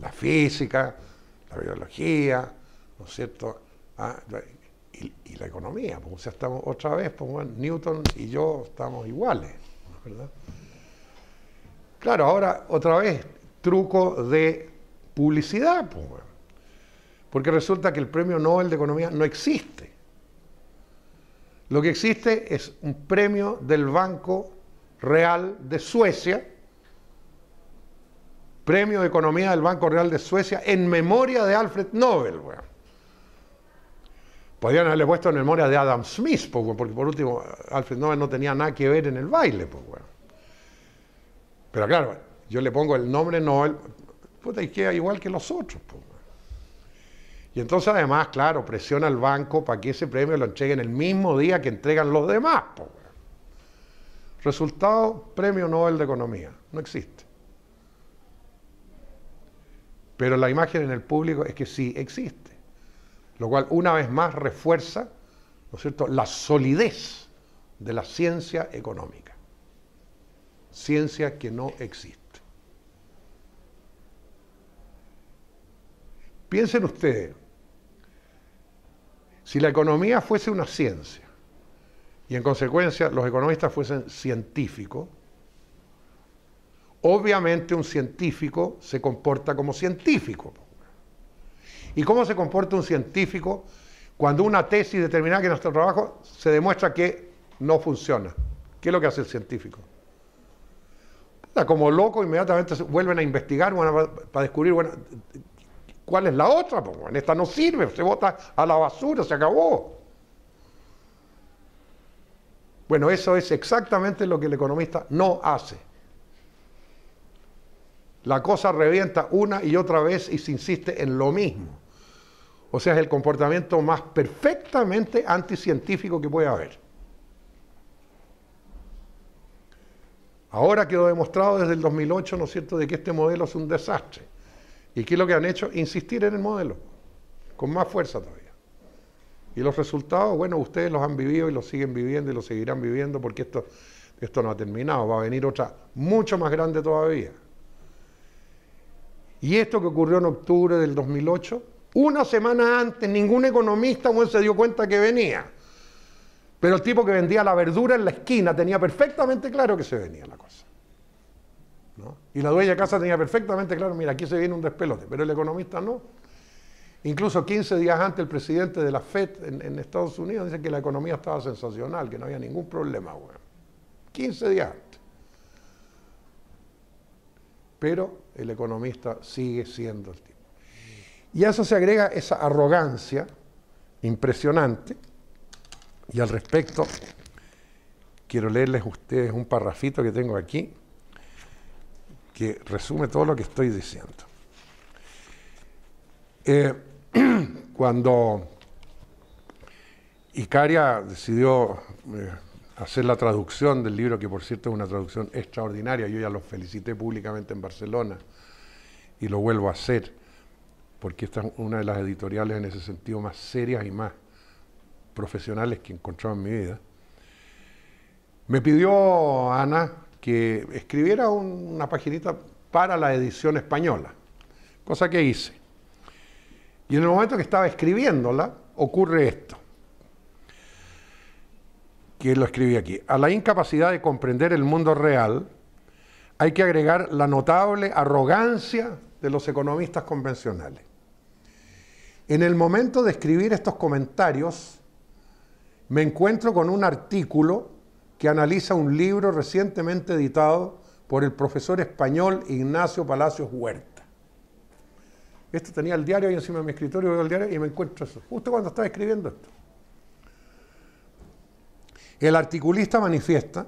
la física, la biología, ¿no es cierto? Ah, y, la economía, pues, o estamos otra vez, pues, Newton y yo estamos iguales, ¿verdad? Claro, ahora otra vez, truco de publicidad, pues, porque resulta que el premio Nobel de Economía no existe. Lo que existe es un premio del Banco Real de Suecia, Premio de Economía del Banco Real de Suecia en memoria de Alfred Nobel, Podrían haberle puesto en memoria de Adam Smith, porque por último eh, Alfred Nobel no tenía nada que ver en el baile, pues. Pero claro, yo le pongo el nombre Nobel, puta, y queda igual que los otros, pues. Y entonces además, claro, presiona al banco para que ese premio lo entreguen el mismo día que entregan los demás, Resultado, Premio Nobel de Economía. No existe. Pero la imagen en el público es que sí existe, lo cual una vez más refuerza ¿no es cierto? la solidez de la ciencia económica. Ciencia que no existe. Piensen ustedes, si la economía fuese una ciencia y en consecuencia los economistas fuesen científicos, Obviamente un científico se comporta como científico. ¿Y cómo se comporta un científico cuando una tesis determinada que en nuestro trabajo se demuestra que no funciona? ¿Qué es lo que hace el científico? Como loco, inmediatamente se vuelven a investigar para descubrir cuál es la otra. Pues, esta no sirve, se bota a la basura, se acabó. Bueno, eso es exactamente lo que el economista no hace. La cosa revienta una y otra vez y se insiste en lo mismo. O sea, es el comportamiento más perfectamente anticientífico que puede haber. Ahora quedó demostrado desde el 2008, ¿no es cierto?, de que este modelo es un desastre. ¿Y qué es lo que han hecho? Insistir en el modelo, con más fuerza todavía. Y los resultados, bueno, ustedes los han vivido y los siguen viviendo y los seguirán viviendo porque esto, esto no ha terminado, va a venir otra mucho más grande todavía. Y esto que ocurrió en octubre del 2008, una semana antes ningún economista se dio cuenta que venía. Pero el tipo que vendía la verdura en la esquina tenía perfectamente claro que se venía la cosa. Y la dueña de casa tenía perfectamente claro, mira, aquí se viene un despelote, pero el economista no. Incluso 15 días antes el presidente de la FED en, Estados Unidos dice que la economía estaba sensacional, que no había ningún problema. 15 días antes pero el economista sigue siendo el tipo. Y a eso se agrega esa arrogancia impresionante, y al respecto quiero leerles a ustedes un parrafito que tengo aquí, que resume todo lo que estoy diciendo. Eh, *clears throat* cuando Icaria decidió... Eh, hacer la traducción del libro, que por cierto es una traducción extraordinaria, yo ya lo felicité públicamente en Barcelona y lo vuelvo a hacer, porque esta es una de las editoriales en ese sentido más serias y más profesionales que he encontrado en mi vida. Me pidió Ana que escribiera una paginita para la edición española, cosa que hice. Y en el momento que estaba escribiéndola, ocurre esto que lo escribí aquí. A la incapacidad de comprender el mundo real hay que agregar la notable arrogancia de los economistas convencionales. En el momento de escribir estos comentarios, me encuentro con un artículo que analiza un libro recientemente editado por el profesor español Ignacio Palacios Huerta. Esto tenía el diario ahí encima de mi escritorio, del diario y me encuentro eso, justo cuando estaba escribiendo esto. El articulista manifiesta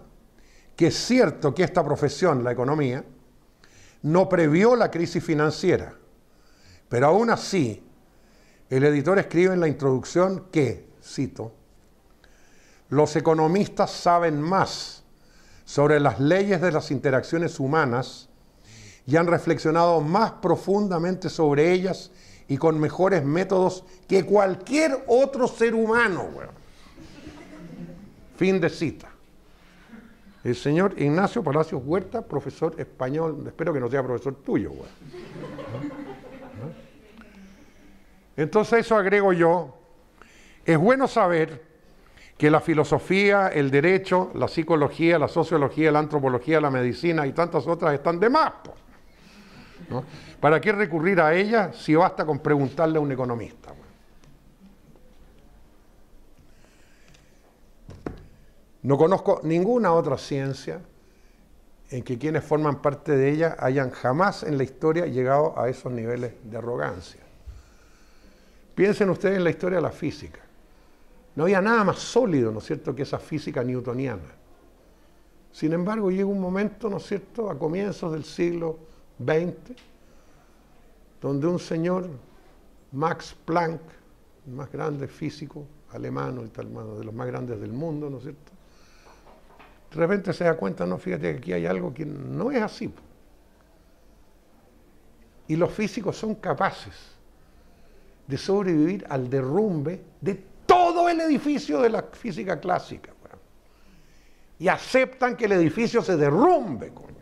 que es cierto que esta profesión, la economía, no previó la crisis financiera, pero aún así, el editor escribe en la introducción que, cito, los economistas saben más sobre las leyes de las interacciones humanas y han reflexionado más profundamente sobre ellas y con mejores métodos que cualquier otro ser humano. Fin de cita. El señor Ignacio Palacios Huerta, profesor español, espero que no sea profesor tuyo, Entonces eso agrego yo. Es bueno saber que la filosofía, el derecho, la psicología, la sociología, la antropología, la medicina y tantas otras están de más. ¿Para qué recurrir a ellas si basta con preguntarle a un economista? No conozco ninguna otra ciencia en que quienes forman parte de ella hayan jamás en la historia llegado a esos niveles de arrogancia. Piensen ustedes en la historia de la física. No había nada más sólido, ¿no es cierto?, que esa física newtoniana. Sin embargo, llega un momento, ¿no es cierto?, a comienzos del siglo XX, donde un señor, Max Planck, el más grande físico alemán, el de los más grandes del mundo, ¿no es cierto?, de repente se da cuenta, no, fíjate que aquí hay algo que no es así. Y los físicos son capaces de sobrevivir al derrumbe de todo el edificio de la física clásica. Y aceptan que el edificio se derrumbe, coño.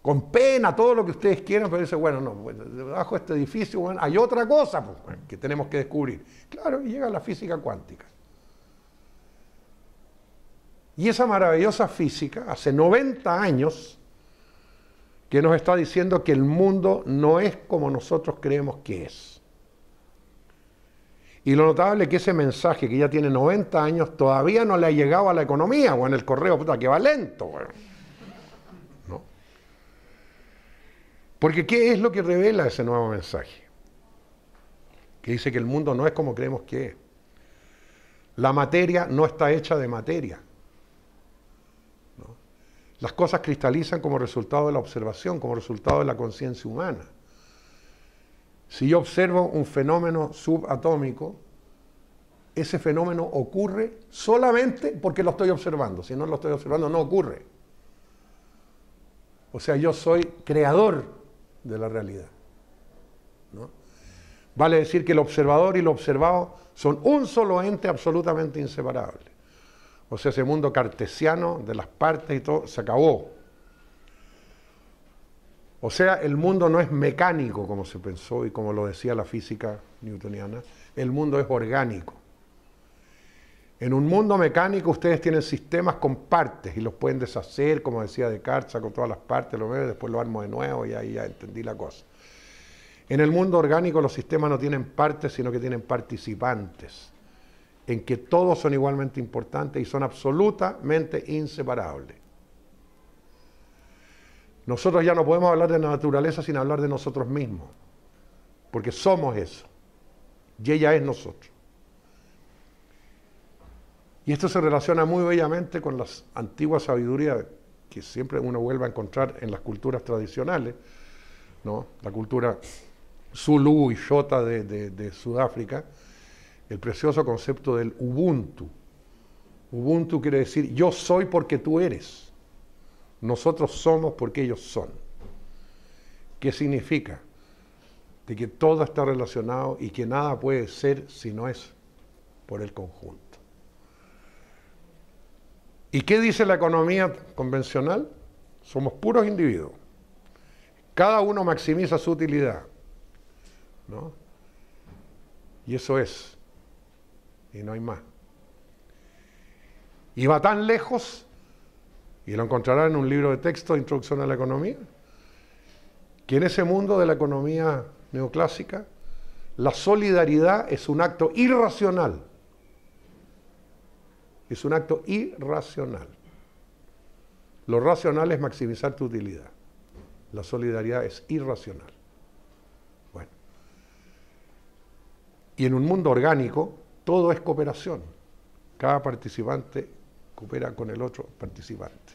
Con pena, todo lo que ustedes quieran, pero dicen, bueno, no, debajo de este edificio hay otra cosa pues, que tenemos que descubrir. Claro, y llega la física cuántica. Y esa maravillosa física, hace 90 años, que nos está diciendo que el mundo no es como nosotros creemos que es. Y lo notable es que ese mensaje que ya tiene 90 años todavía no le ha llegado a la economía o en el correo, puta, que va lento. ¿No? Porque ¿qué es lo que revela ese nuevo mensaje? Que dice que el mundo no es como creemos que es. La materia no está hecha de materia. Las cosas cristalizan como resultado de la observación, como resultado de la conciencia humana. Si yo observo un fenómeno subatómico, ese fenómeno ocurre solamente porque lo estoy observando. Si no lo estoy observando, no ocurre. O sea, yo soy creador de la realidad. Vale decir que el observador y lo observado son un solo ente absolutamente inseparable. O sea, ese mundo cartesiano de las partes y todo se acabó. O sea, el mundo no es mecánico como se pensó y como lo decía la física newtoniana, el mundo es orgánico. En un mundo mecánico ustedes tienen sistemas con partes y los pueden deshacer, como decía Descartes, con todas las partes, lo veo, después lo armo de nuevo y ahí ya entendí la cosa. En el mundo orgánico los sistemas no tienen partes, sino que tienen participantes en que todos son igualmente importantes y son absolutamente inseparables. Nosotros ya no podemos hablar de la naturaleza sin hablar de nosotros mismos, porque somos eso, y ella es nosotros. Y esto se relaciona muy bellamente con las antiguas sabidurías que siempre uno vuelve a encontrar en las culturas tradicionales, la cultura Zulu y Shota de Sudáfrica, el precioso concepto del Ubuntu. Ubuntu quiere decir yo soy porque tú eres. Nosotros somos porque ellos son. ¿Qué significa? De que todo está relacionado y que nada puede ser si no es por el conjunto. ¿Y qué dice la economía convencional? Somos puros individuos. Cada uno maximiza su utilidad. ¿no? Y eso es y no hay más. Y va tan lejos, y lo encontrarán en un libro de texto de Introducción a la Economía, que en ese mundo de la economía neoclásica, la solidaridad es un acto irracional. Es un acto irracional. Lo racional es maximizar tu utilidad. La solidaridad es irracional. Bueno. Y en un mundo orgánico, todo es cooperación. Cada participante coopera con el otro participante.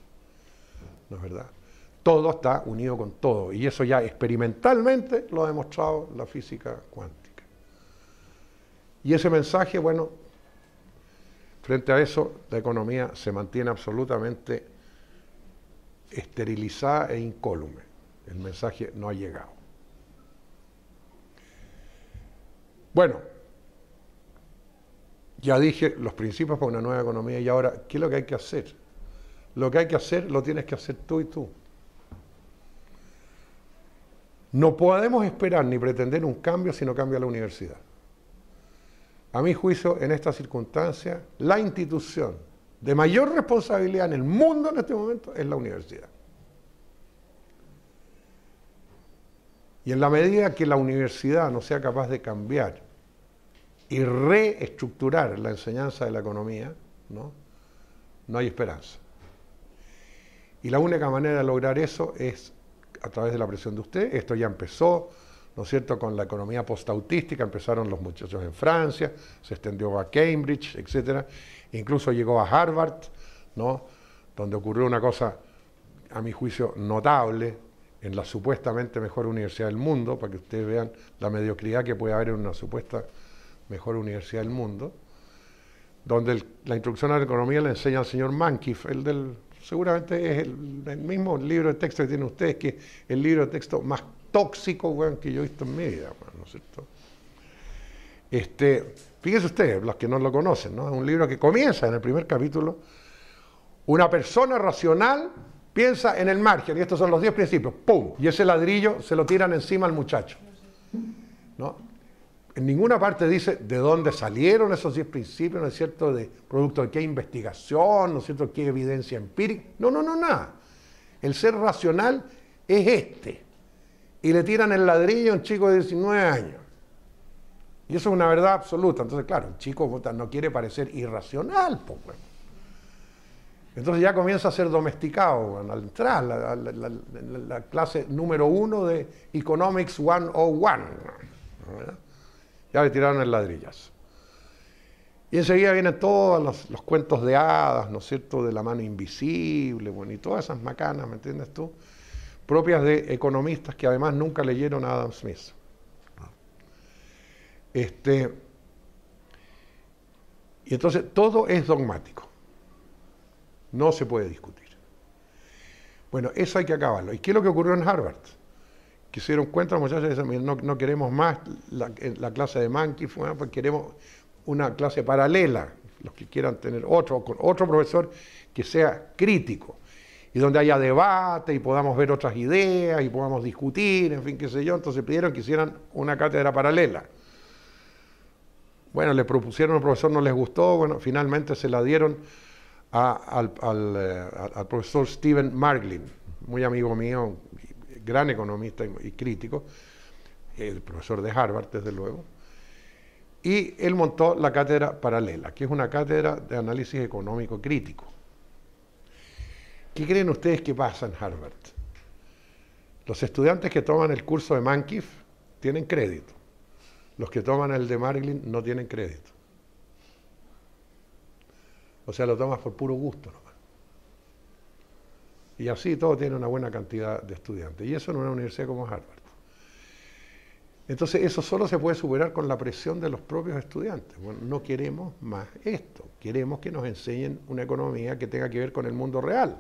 ¿No es verdad? Todo está unido con todo. Y eso ya experimentalmente lo ha demostrado la física cuántica. Y ese mensaje, bueno, frente a eso, la economía se mantiene absolutamente esterilizada e incólume. El mensaje no ha llegado. Bueno, ya dije los principios para una nueva economía y ahora, ¿qué es lo que hay que hacer? Lo que hay que hacer lo tienes que hacer tú y tú. No podemos esperar ni pretender un cambio si no cambia la universidad. A mi juicio, en esta circunstancia, la institución de mayor responsabilidad en el mundo en este momento es la universidad. Y en la medida que la universidad no sea capaz de cambiar y reestructurar la enseñanza de la economía, ¿no? no hay esperanza. Y la única manera de lograr eso es a través de la presión de usted. Esto ya empezó, ¿no es cierto?, con la economía postautística, empezaron los muchachos en Francia, se extendió a Cambridge, etc. Incluso llegó a Harvard, ¿no?, donde ocurrió una cosa, a mi juicio, notable en la supuestamente mejor universidad del mundo, para que ustedes vean la mediocridad que puede haber en una supuesta mejor universidad del mundo, donde la instrucción a la economía le enseña al señor Mankiff, el del, seguramente es el, mismo libro de texto que tiene ustedes, que es el libro de texto más tóxico que yo he visto en mi ¿no es cierto? Este, fíjense ustedes, los que no lo conocen, ¿no? es un libro que comienza en el primer capítulo, una persona racional piensa en el margen, y estos son los 10 principios, ¡pum! Y ese ladrillo se lo tiran encima al muchacho. ¿no? en ninguna parte dice de dónde salieron esos 10 principios, ¿no es cierto?, de producto de qué investigación, ¿no es cierto?, qué evidencia empírica. No, no, no, nada. El ser racional es este. Y le tiran el ladrillo a un chico de 19 años. Y eso es una verdad absoluta. Entonces, claro, el chico no quiere parecer irracional, pues, Entonces ya comienza a ser domesticado al entrar la, clase número uno de Economics 101. ¿verdad? Ya le tiraron el ladrillazo. Y enseguida vienen todos los, cuentos de hadas, ¿no es cierto?, de la mano invisible, bueno, y todas esas macanas, ¿me entiendes tú? Propias de economistas que además nunca leyeron a Adam Smith. Este, y entonces todo es dogmático. No se puede discutir. Bueno, eso hay que acabarlo. ¿Y qué es lo que ocurrió en Harvard? Quisieron se cuenta muchachos no, queremos más la, clase de Manqui, ah, pues queremos una clase paralela, los que quieran tener otro, con otro profesor que sea crítico, y donde haya debate y podamos ver otras ideas y podamos discutir, en fin, qué sé yo. Entonces pidieron que hicieran una cátedra paralela. Bueno, le propusieron al profesor, no les gustó, bueno, finalmente se la dieron eh, al, profesor Steven Marglin, muy amigo mío, gran economista y crítico, el profesor de Harvard, desde luego, y él montó la cátedra paralela, que es una cátedra de análisis económico crítico. ¿Qué creen ustedes que pasa en Harvard? Los estudiantes que toman el curso de Mankiff tienen crédito. Los que toman el de Marglin no tienen crédito. O sea, lo tomas por puro gusto nomás y así todo tiene una buena cantidad de estudiantes. Y eso en una universidad como Harvard. Entonces eso solo se puede superar con la presión de los propios estudiantes. Bueno, no queremos más esto, queremos que nos enseñen una economía que tenga que ver con el mundo real.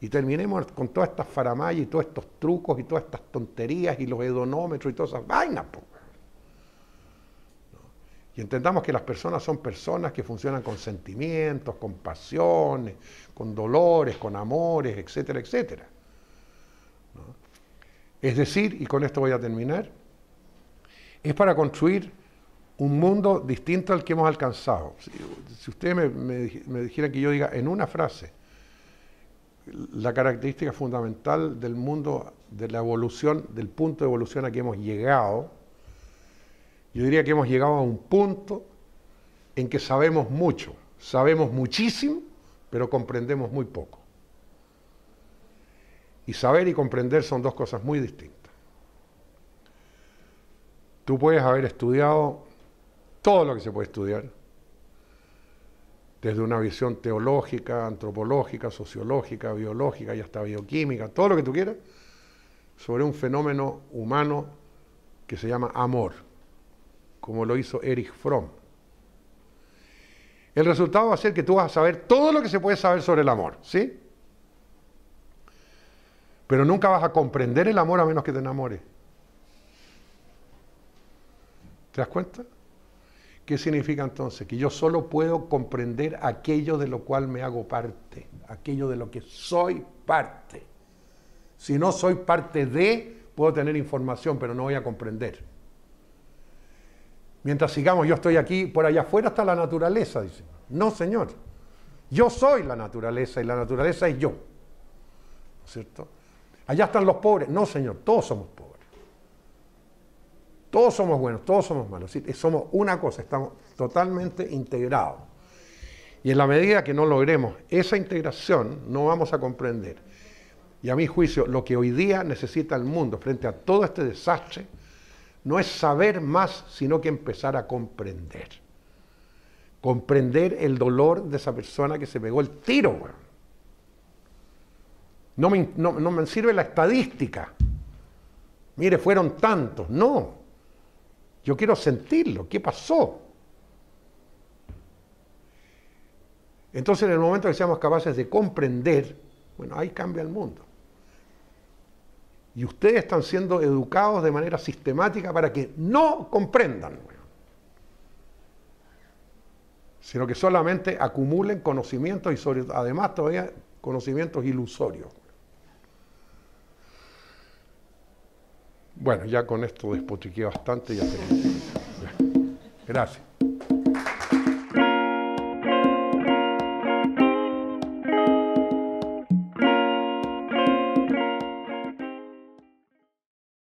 Y terminemos con todas estas faramallas y todos estos trucos y todas estas tonterías y los hedonómetros y todas esas vainas. Y entendamos que las personas son personas que funcionan con sentimientos, con pasiones, con dolores, con amores, etcétera, etcétera. Es decir, y con esto voy a terminar, es para construir un mundo distinto al que hemos alcanzado. Si, usted ustedes me, dijera dijeran que yo diga en una frase la característica fundamental del mundo, de la evolución, del punto de evolución a que hemos llegado, yo diría que hemos llegado a un punto en que sabemos mucho, sabemos muchísimo, pero comprendemos muy poco. Y saber y comprender son dos cosas muy distintas. Tú puedes haber estudiado todo lo que se puede estudiar, desde una visión teológica, antropológica, sociológica, biológica y hasta bioquímica, todo lo que tú quieras, sobre un fenómeno humano que se llama amor como lo hizo Erich Fromm. El resultado va a ser que tú vas a saber todo lo que se puede saber sobre el amor, ¿sí? Pero nunca vas a comprender el amor a menos que te enamores. ¿Te das cuenta? ¿Qué significa entonces? Que yo solo puedo comprender aquello de lo cual me hago parte, aquello de lo que soy parte. Si no soy parte de, puedo tener información, pero no voy a comprender. Mientras sigamos, yo estoy aquí, por allá afuera está la naturaleza, dice. No, Señor. Yo soy la naturaleza y la naturaleza es yo. ¿Cierto? Allá están los pobres. No, Señor, todos somos pobres. Todos somos buenos, todos somos malos. Somos una cosa, estamos totalmente integrados. Y en la medida que no logremos esa integración, no vamos a comprender. Y a mi juicio, lo que hoy día necesita el mundo frente a todo este desastre, no es saber más, sino que empezar a comprender. Comprender el dolor de esa persona que se pegó el tiro. No me, no me sirve la estadística. Mire, fueron tantos. No. Yo quiero sentirlo. ¿Qué pasó? Entonces, en el momento que seamos capaces de comprender, bueno, ahí cambia el mundo. Y ustedes están siendo educados de manera sistemática para que no comprendan, sino que solamente acumulen conocimientos y además todavía conocimientos ilusorios. Bueno, ya con esto despotriqué bastante, ya, Gracias.